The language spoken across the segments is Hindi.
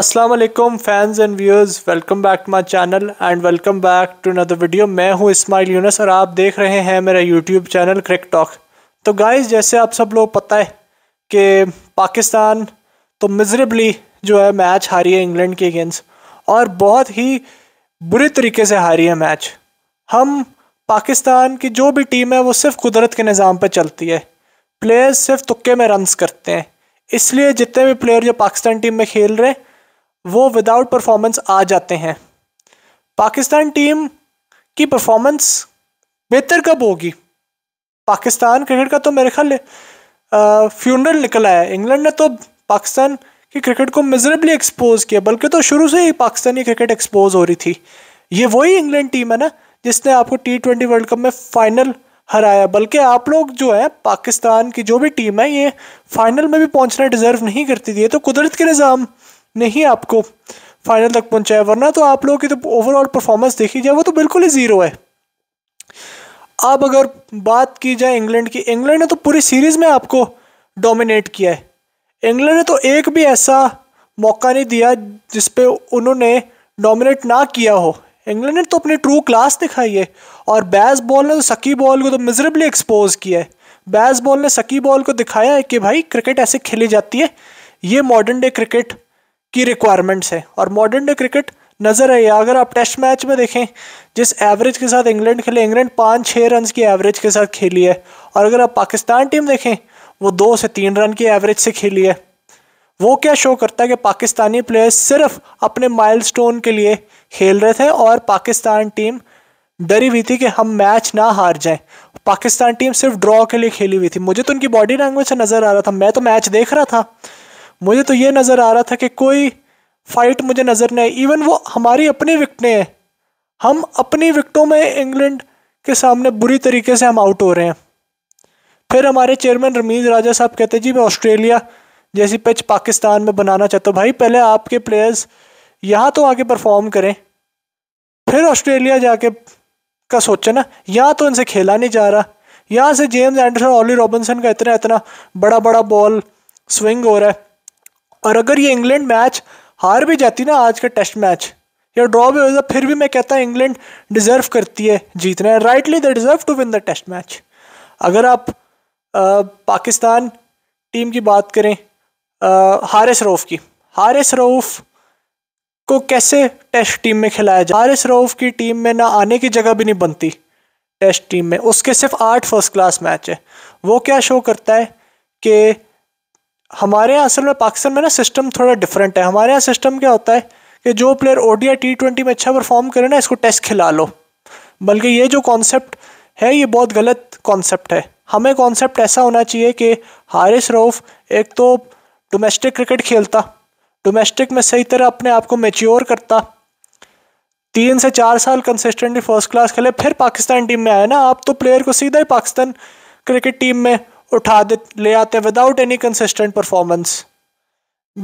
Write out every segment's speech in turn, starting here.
अस्सलाम वालेकुम fans and viewers welcome back to my channel and welcome back to another video मैं हूं इस्माइल यूनस और आप देख रहे हैं मेरा यूट्यूब चैनल क्रिक टॉक तो गाइस जैसे आप सब लोग पता है कि पाकिस्तान तो मिजरेबली जो है मैच हारी है इंग्लैंड के अगेंस्ट और बहुत ही बुरे तरीके से हारी है मैच हम पाकिस्तान की जो भी टीम है वो सिर्फ कुदरत के निज़ाम पर चलती है प्लेयर्स सिर्फ तुक्के में रन करते हैं इसलिए जितने भी प्लेयर जो पाकिस्तान टीम में खेल रहे हैं वो विदाउट परफॉर्मेंस आ जाते हैं पाकिस्तान टीम की परफॉर्मेंस बेहतर कब होगी पाकिस्तान क्रिकेट का तो मेरे ख्याल फ्यूनरल निकला है इंग्लैंड ने तो पाकिस्तान की क्रिकेट को मिजरेबली एक्सपोज किया बल्कि तो शुरू से ही पाकिस्तानी क्रिकेट एक्सपोज हो रही थी ये वही इंग्लैंड टीम है ना जिसने आपको टी ट्वेंटी वर्ल्ड कप में फाइनल हराया बल्कि आप लोग जो है पाकिस्तान की जो भी टीम है ये फाइनल में भी पहुंचना डिजर्व नहीं करती थी तो कुदरत के निज़ाम नहीं आपको फाइनल तक पहुंचाया वरना तो आप लोगों की तो ओवरऑल परफॉर्मेंस देखी जाए वो तो बिल्कुल ही ज़ीरो है अब अगर बात की जाए इंग्लैंड की इंग्लैंड ने तो पूरी सीरीज़ में आपको डोमिनेट किया है इंग्लैंड ने तो एक भी ऐसा मौका नहीं दिया जिस पे उन्होंने डोमिनेट ना किया हो इंग्लैंड ने तो अपनी ट्रू क्लास दिखाई है और बैस बॉल ने तो सकी बॉल को तो मिजरेबली एक्सपोज किया है बैस बॉल ने सकी बॉल को दिखाया है कि भाई क्रिकेट ऐसे खेली जाती है ये मॉडर्न डे क्रिकेट की रिक्वायरमेंट्स है और मॉडर्न डे क्रिकेट नज़र आई अगर आप टेस्ट मैच में देखें जिस एवरेज के साथ इंग्लैंड खेले इंग्लैंड पाँच छः रन की एवरेज के साथ खेली है और अगर आप पाकिस्तान टीम देखें वो दो से तीन रन की एवरेज से खेली है वो क्या शो करता है कि पाकिस्तानी प्लेयर्स सिर्फ अपने माइलस्टोन के लिए खेल रहे थे और पाकिस्तान टीम डरी हुई थी कि हम मैच ना हार जाएं पाकिस्तान टीम सिर्फ ड्रॉ के लिए खेली हुई थी मुझे तो उनकी बॉडी लैंग्वेज से नज़र आ रहा था मैं तो मैच देख रहा था मुझे तो ये नज़र आ रहा था कि कोई फाइट मुझे नज़र नहीं आई इवन वो हमारी अपनी विकटें हैं हम अपनी विकटों में इंग्लैंड के सामने बुरी तरीके से हम आउट हो रहे हैं फिर हमारे चेयरमैन रमीज़ राजा साहब कहते जी मैं ऑस्ट्रेलिया जैसी पिच पाकिस्तान में बनाना चाहता हूँ भाई पहले आपके प्लेयर्स यहाँ तो आके परफॉर्म करें फिर ऑस्ट्रेलिया जाके का सोचे ना यहाँ तो इनसे खेला नहीं जा रहा यहाँ से जेम्स एंडरसन ऑली रॉबिनसन का इतना इतना बड़ा बड़ा बॉल स्विंग हो रहा है और अगर ये इंग्लैंड मैच हार भी जाती ना आज का टेस्ट मैच या ड्रॉ भी हो जाता फिर भी मैं कहता हूँ इंग्लैंड डिजर्व करती है जीतना है rightly they deserve to win the test match अगर आप आ, पाकिस्तान टीम की बात करें आ, हारिस रऊफ़ की हारिस रऊफ़ को कैसे टेस्ट टीम में खिलाया जाए हारिस रऊफ़ की टीम में ना आने की जगह भी नहीं बनती टेस्ट टीम में उसके सिर्फ आठ फर्स्ट क्लास मैच है वो क्या शो करता है कि हमारे यहाँ असल में पाकिस्तान में ना सिस्टम थोड़ा डिफरेंट है हमारे यहाँ सिस्टम क्या होता है कि जो प्लेयर ओडीआई टी ट्वेंटी में अच्छा परफॉर्म करे ना इसको टेस्ट खिला लो बल्कि ये जो कॉन्सेप्ट है ये बहुत गलत कॉन्सेप्ट है हमें कॉन्सेप्ट ऐसा होना चाहिए कि हारिस रऊफ़ एक तो डोमेस्टिक क्रिकेट खेलता डोमेस्टिक में सही तरह अपने आप को मेच्योर करता तीन से चार साल कंसिस्टेंटली फर्स्ट क्लास खेले फिर पाकिस्तान टीम में आए ना आप तो प्लेयर को सीधा ही पाकिस्तान क्रिकेट टीम में उठा दे ले आते हैं विदाउट एनी कंसिस्टेंट परफॉर्मेंस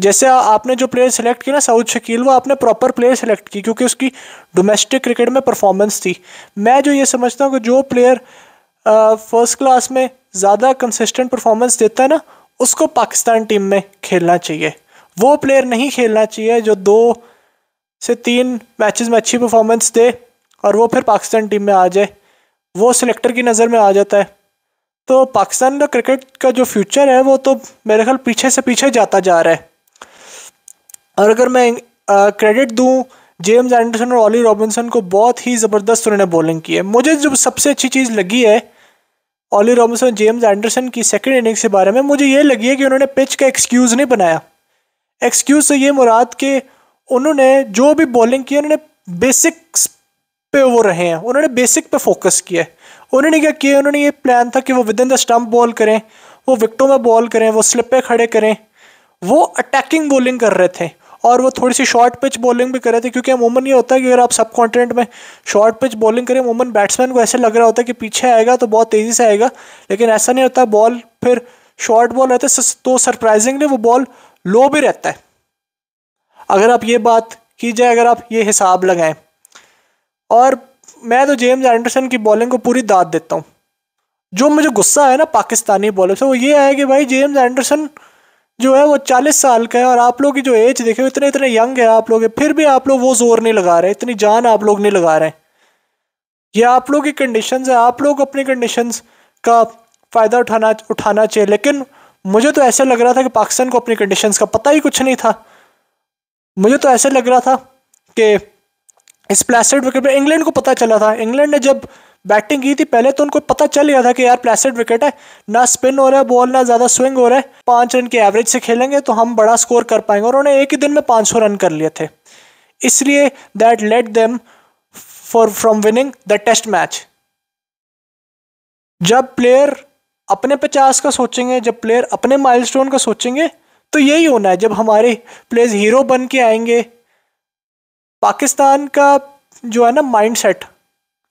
जैसे आपने जो प्लेयर सेलेक्ट की ना साउथ शकील वो आपने प्रॉपर प्लेयर सेलेक्ट की क्योंकि उसकी डोमेस्टिक क्रिकेट में परफॉर्मेंस थी मैं जो ये समझता हूँ कि जो प्लेयर फर्स्ट क्लास में ज़्यादा कंसिस्टेंट परफॉर्मेंस देता है ना उसको पाकिस्तान टीम में खेलना चाहिए वो प्लेयर नहीं खेलना चाहिए जो दो से तीन मैचेस में अच्छी परफॉर्मेंस दे और वो फिर पाकिस्तान टीम में आ जाए वो सिलेक्टर की नज़र में आ जाता है तो पाकिस्तान का क्रिकेट का जो फ्यूचर है वो तो मेरे ख्याल पीछे से पीछे जाता जा रहा है और अगर मैं क्रेडिट दूँ जेम्स एंडरसन और ऑली रॉबिनसन को बहुत ही ज़बरदस्त उन्होंने बॉलिंग की है मुझे जो सबसे अच्छी चीज़ लगी है ऑली रॉबिन्सन जेम्स एंडरसन की सेकेंड इनिंग्स के बारे में मुझे ये लगी है कि उन्होंने पिच का एक्सक्यूज़ नहीं बनाया एक्सक्यूज़ से तो ये मुराद कि उन्होंने जो भी बॉलिंग की उन्होंने बेसिक पे वो रहे हैं उन्होंने बेसिक पे फोकस किया है उन्होंने क्या किया उन्होंने ये प्लान था कि वो within the stump ball करें वो विकटों में बॉल करें वो स्लिप पे खड़े करें वो अटैकिंग बॉलिंग कर रहे थे और वो थोड़ी सी शॉर्ट पिच बॉलिंग भी कर रहे थे क्योंकि अमूमन ये होता है कि अगर आप सब कॉन्टिनेंट में शॉर्ट पिच बॉलिंग करें अमूमन बैट्समैन को ऐसे लग रहा होता है कि पीछे आएगा तो बहुत तेज़ी से आएगा लेकिन ऐसा नहीं होता बॉल फिर शॉर्ट बॉल रहता है तो सरप्राइजिंगली वो बॉल लो भी रहता है अगर आप ये बात की जाए अगर आप ये हिसाब लगाएं और मैं तो जेम्स एंडरसन की बॉलिंग को पूरी दाद देता हूँ जो मुझे गुस्सा है ना पाकिस्तानी बॉलर से वो ये है कि भाई जेम्स एंडरसन जो है वो चालीस साल का है और आप लोग की जो एज देखे इतने इतने यंग है आप लोग फिर भी आप लोग वो जोर नहीं लगा रहे इतनी जान आप लोग नहीं लगा रहे ये आप लोग की कंडीशन है आप लोग अपनी कंडीशन का फ़ायदा उठाना उठाना चाहिए लेकिन मुझे तो ऐसा लग रहा था कि पाकिस्तान को अपनी कंडीशन का पता ही कुछ नहीं था मुझे तो ऐसा लग रहा था कि इस प्लेसिड विकेट पर इंग्लैंड को पता चला था इंग्लैंड ने जब बैटिंग की थी पहले तो उनको पता चल गया था कि यार प्लेसिड विकेट है ना स्पिन हो रहा है बॉल ना ज़्यादा स्विंग हो रहा है पाँच रन के एवरेज से खेलेंगे तो हम बड़ा स्कोर कर पाएंगे और उन्होंने एक ही दिन में पाँच सौ रन कर लिए थे इसलिए that let them for from winning the test match जब प्लेयर अपने पचास का सोचेंगे जब प्लेयर अपने माइलस्टोन का सोचेंगे तो यही होना है जब हमारे प्लेयर्स हीरो बन के आएंगे पाकिस्तान का जो है ना माइंडसेट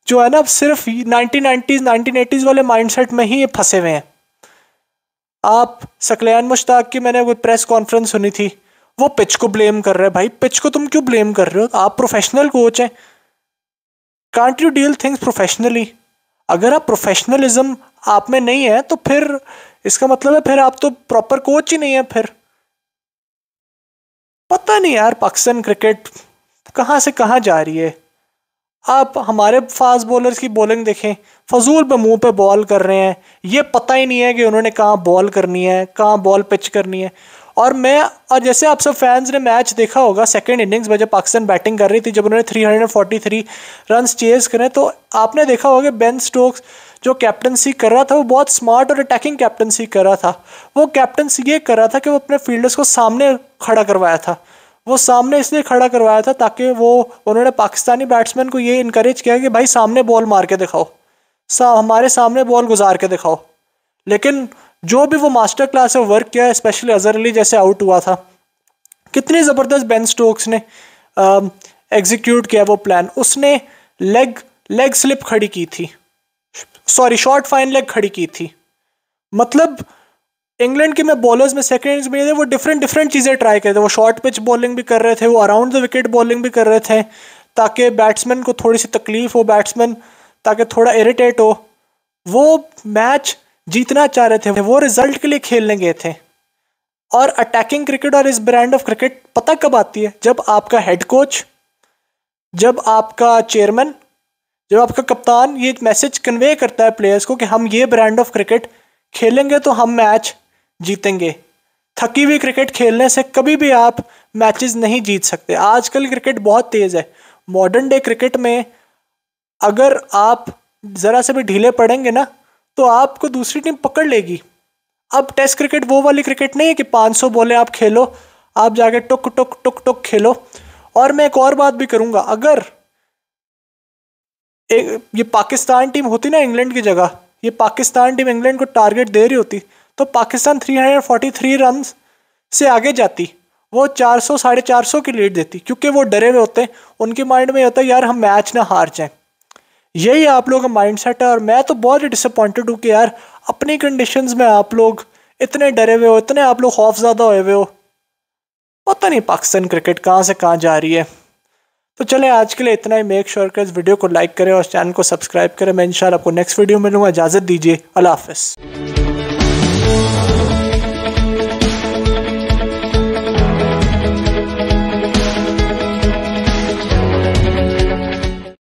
जो है ना सिर्फ नाइनटीन नाइनटीन एटीज वाले माइंडसेट में ही ये फंसे हुए हैं आप सकलैन मुश्ताक की मैंने वो प्रेस कॉन्फ्रेंस सुनी थी वो पिच को ब्लेम कर रहे हैं भाई पिच को तुम क्यों ब्लेम कर रहे हो आप प्रोफेशनल कोच हैं can't you deal things professionally अगर आप प्रोफेशनलिज्म आप में नहीं है तो फिर इसका मतलब है फिर आप तो प्रॉपर कोच ही नहीं है फिर पता नहीं यार पाकिस्तान क्रिकेट कहाँ से कहाँ जा रही है आप हमारे फास्ट बॉलर्स की बॉलिंग देखें फजूल पे मुंह पे बॉल कर रहे हैं ये पता ही नहीं है कि उन्होंने कहाँ बॉल करनी है कहाँ बॉल पिच करनी है और मैं और जैसे आप सब फैंस ने मैच देखा होगा सेकेंड इनिंग्स में जब पाकिस्तान बैटिंग कर रही थी जब उन्होंने 343 रन चेज करें तो आपने देखा होगा बेन स्टोक्स जो कैप्टनसी कर रहा था वो बहुत स्मार्ट और अटैकिंग कैप्टनसी कर रहा था वो कैप्टनसी ये कर रहा था कि वो अपने फील्डर्स को सामने खड़ा करवाया था वो सामने इसलिए खड़ा करवाया था ताकि वो उन्होंने पाकिस्तानी बैट्समैन को ये इनक्रेज किया कि भाई सामने बॉल मार के दिखाओ सा हमारे सामने बॉल गुजार के दिखाओ लेकिन जो भी वो मास्टर क्लास है वर्क किया स्पेशली अजहर अली जैसे आउट हुआ था कितनी ज़बरदस्त बेन स्टोक्स ने एग्जीक्यूट किया वो प्लान उसने लेग लेग स्लिप खड़ी की थी सॉरी शॉर्ट फाइन लेग खड़ी की थी मतलब इंग्लैंड के मैं बॉलर्स में सेकेंड में थे वो डिफरेंट डिफरेंट चीज़ें ट्राई करते थे वो शॉर्ट पिच बॉलिंग भी कर रहे थे वो अराउंड द विकेट बॉलिंग भी कर रहे थे ताकि बैट्समैन को थोड़ी सी तकलीफ हो बैट्समैन ताकि थोड़ा इरीटेट हो वो मैच जीतना चाह रहे थे वो रिजल्ट के लिए खेलने गए थे और अटैकिंग क्रिकेट और इस ब्रांड ऑफ क्रिकेट पता कब आती है जब आपका हेड कोच जब आपका चेयरमैन जब आपका कप्तान ये मैसेज कन्वे करता है प्लेयर्स को कि हम ये ब्रांड ऑफ क्रिकेट खेलेंगे तो हम मैच जीतेंगे थकी हुई क्रिकेट खेलने से कभी भी आप मैचेस नहीं जीत सकते आजकल क्रिकेट बहुत तेज़ है मॉडर्न डे क्रिकेट में अगर आप ज़रा से भी ढीले पड़ेंगे ना तो आपको दूसरी टीम पकड़ लेगी अब टेस्ट क्रिकेट वो वाली क्रिकेट नहीं है कि 500 बोले आप खेलो आप जाके टुक टुक टुक टुक खेलो और मैं एक और बात भी करूँगा अगर ये पाकिस्तान टीम होती ना इंग्लैंड की जगह ये पाकिस्तान टीम इंग्लैंड को टारगेट दे रही होती तो पाकिस्तान 343 रन से आगे जाती वो चार सौ साढ़े चार सौ की लीड देती क्योंकि वो डरे हुए होते हैं उनके माइंड में होता है यार हम मैच ना हार जाएं यही आप लोगों का माइंड सेट है और मैं तो बहुत ही डिसअपॉइंटेड हूँ कि यार अपनी कंडीशन में आप लोग इतने डरे हुए हो इतने आप लोग खौफ ज़्यादा हुए हुए हो पता नहीं पाकिस्तान क्रिकेट कहाँ से कहाँ जा रही है तो चले आज के लिए इतना ही मेक श्योर कर इस वीडियो को लाइक करें और चैनल को सब्सक्राइब करें मैं इंशाल्लाह आपको नेक्स्ट वीडियो में लूँगा इजाज़त दीजिए अल्लाह हाफ़